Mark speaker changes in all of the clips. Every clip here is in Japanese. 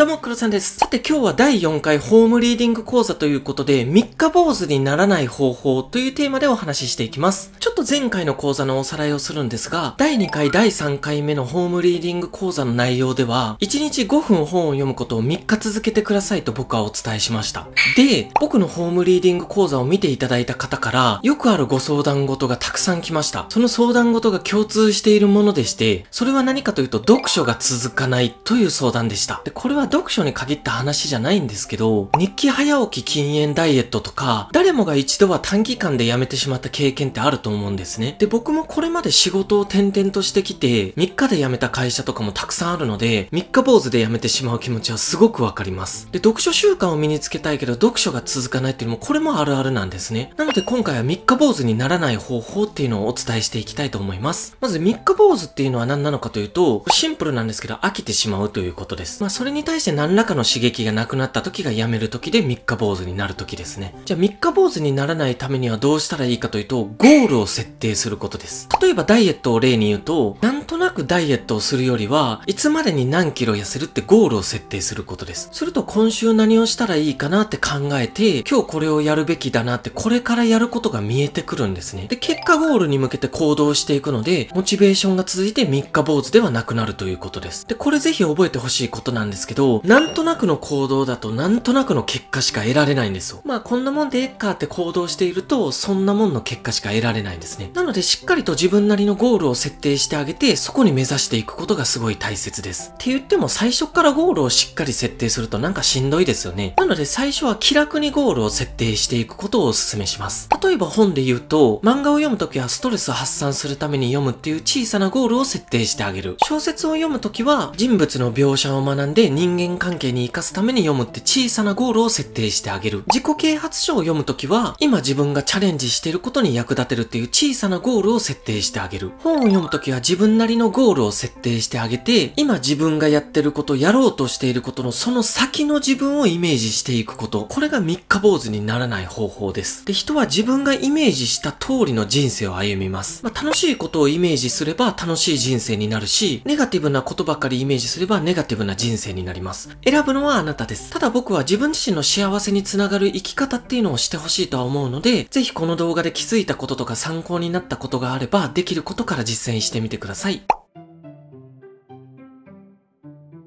Speaker 1: どうも、黒さんです。さて今日は第4回ホームリーディング講座ということで、3日坊主にならない方法というテーマでお話ししていきます。ちと前回の講座のおさらいをするんですが、第2回第3回目のホームリーディング講座の内容では、1日5分本を読むことを3日続けてくださいと僕はお伝えしました。で、僕のホームリーディング講座を見ていただいた方から、よくあるご相談事がたくさん来ました。その相談事が共通しているものでして、それは何かというと読書が続かないという相談でした。で、これは読書に限った話じゃないんですけど、日記早起き禁煙ダイエットとか、誰もが一度は短期間でやめてしまった経験ってあると思うんですんですね。で、僕もこれまで仕事を転々としてきて、3日で辞めた会社とかもたくさんあるので、3日坊主で辞めてしまう気持ちはすごくわかります。で、読書習慣を身につけたいけど、読書が続かないっていうのも、これもあるあるなんですね。なので今回は3日坊主にならない方法っていうのをお伝えしていきたいと思います。まず3日坊主っていうのは何なのかというと、シンプルなんですけど、飽きてしまうということです。まあ、それに対して何らかの刺激がなくなった時が辞める時で3日坊主になる時ですね。じゃあ3日坊主にならないためにはどうしたらいいかというと、ゴールを設設定することです。例えばダイエットを例に言うと、何となくダイエットをするよりは、いつまでに何キロ痩せるってゴールを設定することです。すると今週何をしたらいいかなって考えて、今日これをやるべきだなって、これからやることが見えてくるんですね。で、結果ゴールに向けて行動していくので、モチベーションが続いて3日坊主ではなくなるということです。で、これぜひ覚えてほしいことなんですけど、なんとなくの行動だとなんとなくの結果しか得られないんですよ。まあ、こんなもんでえっかって行動していると、そんなもんの結果しか得られないんですね。なので、しっかりと自分なりのゴールを設定してあげて、そこに目指していくことがすごい大切です。って言っても最初からゴールをしっかり設定するとなんかしんどいですよね。なので最初は気楽にゴールを設定していくことをお勧めします。例えば本で言うと、漫画を読むときはストレスを発散するために読むっていう小さなゴールを設定してあげる。小説を読むときは人物の描写を学んで人間関係に活かすために読むって小さなゴールを設定してあげる。自己啓発書を読むときは今自分がチャレンジしていることに役立てるっていう小さなゴールを設定してあげる。本を読むときは自分なりのゴールを設定してあげて、今自分がやってること、やろうとしていることのその先の自分をイメージしていくこと。これが三日坊主にならない方法です。で、人は自分がイメージした通りの人生を歩みます。まあ、楽しいことをイメージすれば楽しい人生になるし、ネガティブなことばかりイメージすればネガティブな人生になります。選ぶのはあなたです。ただ僕は自分自身の幸せにつながる生き方っていうのをしてほしいとは思うので、ぜひこの動画で気づいたこととか参考になったことがあれば、できることから実践してみてください。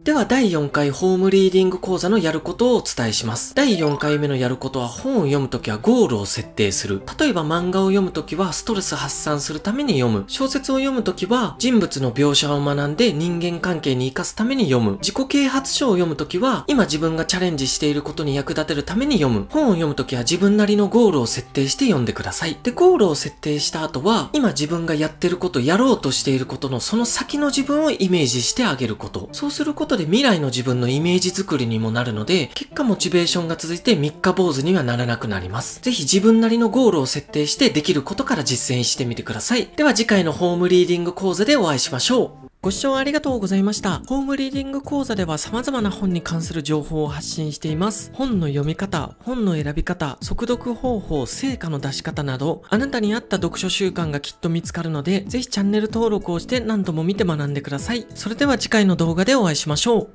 Speaker 1: では第4回ホームリーディング講座のやることをお伝えします。第4回目のやることは本を読むときはゴールを設定する。例えば漫画を読むときはストレス発散するために読む。小説を読むときは人物の描写を学んで人間関係に活かすために読む。自己啓発書を読むときは今自分がチャレンジしていることに役立てるために読む。本を読むときは自分なりのゴールを設定して読んでください。で、ゴールを設定した後は今自分がやってること、やろうとしていることのその先の自分をイメージしてあげること。そうすることことで未来の自分のイメージ作りにもなるので、結果モチベーションが続いて3日坊主にはならなくなります。ぜひ自分なりのゴールを設定してできることから実践してみてください。では次回のホームリーディング講座でお会いしましょう。ご視聴ありがとうございました。ホームリーディング講座では様々な本に関する情報を発信しています。本の読み方、本の選び方、速読方法、成果の出し方など、あなたに合った読書習慣がきっと見つかるので、ぜひチャンネル登録をして何度も見て学んでください。それでは次回の動画でお会いしましょう。